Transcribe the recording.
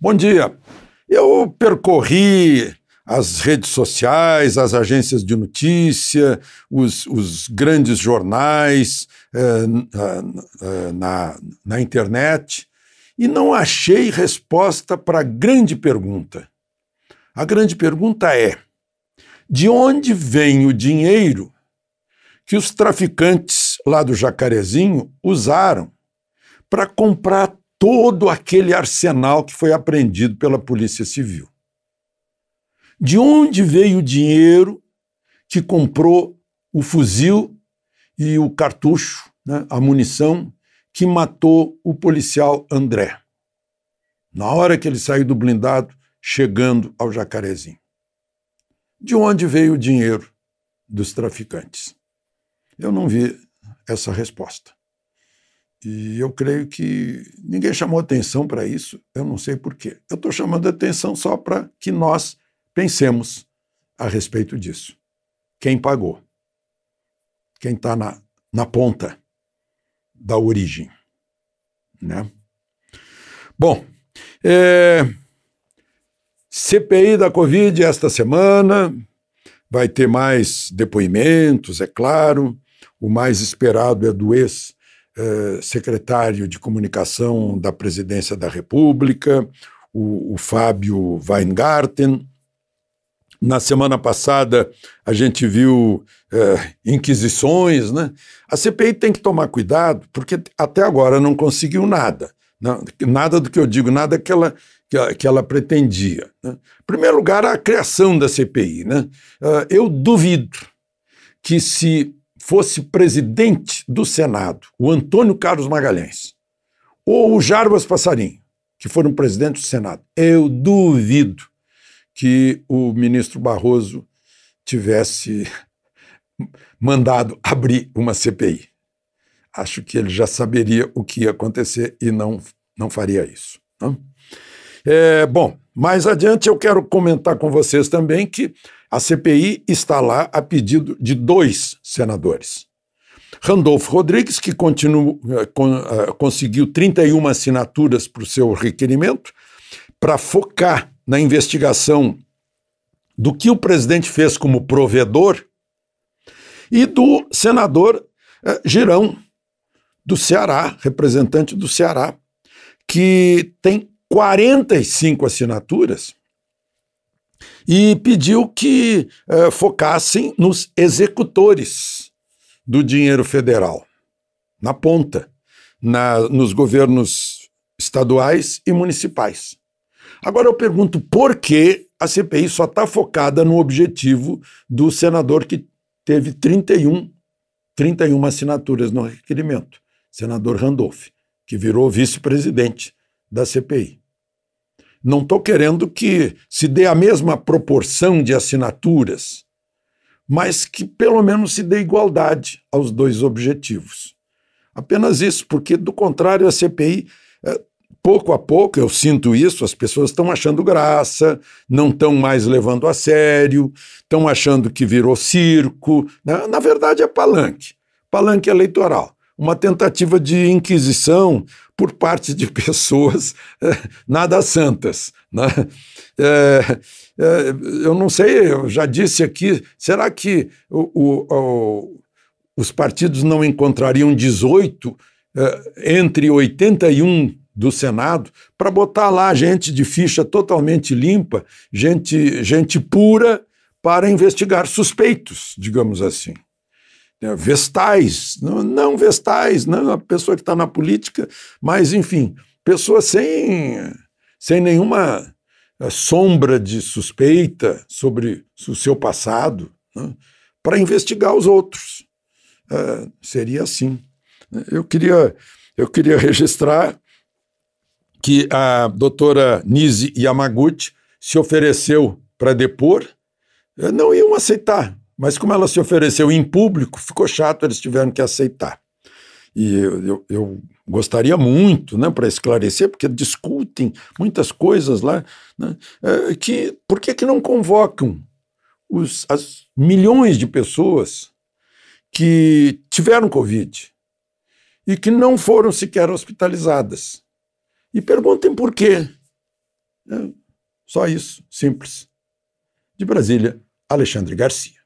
Bom dia. Eu percorri as redes sociais, as agências de notícia, os, os grandes jornais eh, na, na internet e não achei resposta para a grande pergunta. A grande pergunta é: de onde vem o dinheiro que os traficantes lá do Jacarezinho usaram para comprar todo aquele arsenal que foi apreendido pela Polícia Civil. De onde veio o dinheiro que comprou o fuzil e o cartucho, né, a munição que matou o policial André? Na hora que ele saiu do blindado, chegando ao Jacarezinho. De onde veio o dinheiro dos traficantes? Eu não vi essa resposta. E eu creio que ninguém chamou atenção para isso, eu não sei porquê. Eu estou chamando atenção só para que nós pensemos a respeito disso. Quem pagou? Quem está na, na ponta da origem. Né? Bom, é, CPI da Covid esta semana, vai ter mais depoimentos, é claro. O mais esperado é do ex-secretário de comunicação da presidência da República, o, o Fábio Weingarten. Na semana passada, a gente viu é, inquisições, né? A CPI tem que tomar cuidado, porque até agora não conseguiu nada. Não, nada do que eu digo, nada que ela, que ela, que ela pretendia. Né? Em primeiro lugar, a criação da CPI. Né? Uh, eu duvido que se fosse presidente do Senado o Antônio Carlos Magalhães ou o Jarbas Passarinho, que foram presidente do Senado, eu duvido que o ministro Barroso tivesse mandado abrir uma CPI. Acho que ele já saberia o que ia acontecer e não, não faria isso. Não? É, bom, mais adiante eu quero comentar com vocês também que a CPI está lá a pedido de dois senadores. Randolfo Rodrigues, que continu, eh, con, uh, conseguiu 31 assinaturas para o seu requerimento, para focar na investigação do que o presidente fez como provedor, e do senador uh, Girão, do Ceará, representante do Ceará, que tem 45 assinaturas e pediu que eh, focassem nos executores do dinheiro federal, na ponta, na, nos governos estaduais e municipais. Agora eu pergunto por que a CPI só está focada no objetivo do senador que teve 31, 31 assinaturas no requerimento, senador Randolph, que virou vice-presidente da CPI não estou querendo que se dê a mesma proporção de assinaturas, mas que pelo menos se dê igualdade aos dois objetivos. Apenas isso, porque do contrário a CPI, é, eh, pouco a pouco eu sinto isso, as pessoas estão achando graça, não estão mais levando a sério, estão achando que virou circo. Né? Na verdade é palanque, palanque eleitoral, uma tentativa de inquisição, por parte de pessoas é, nada santas. Né? É, é, eu não sei, eu já disse aqui, será que o, o, o, os partidos não encontrariam 18 eh, entre 81 do Senado para botar lá gente de ficha totalmente limpa, gente, gente pura para investigar suspeitos, digamos assim? Né, vestais, não, não vestais, não a pessoa que está na política, mas enfim, pessoas sem, sem nenhuma eh, sombra de suspeita sobre o seu passado, né, para investigar os outros. Uh, seria assim. Né. Eu queria, eu queria registrar que a doutora Nise Yamaguchi se ofereceu para depor, eh, não iam aceitar, mas como ela se ofereceu em público, ficou chato, eles tiveram que aceitar. E eu, eu, eu gostaria muito, né, para esclarecer, porque discutem muitas coisas lá, né, é, que por que, que não convocam os, as milhões de pessoas que tiveram Covid e que não foram sequer hospitalizadas? E perguntem por quê. É, só isso, simples. De Brasília, Alexandre Garcia.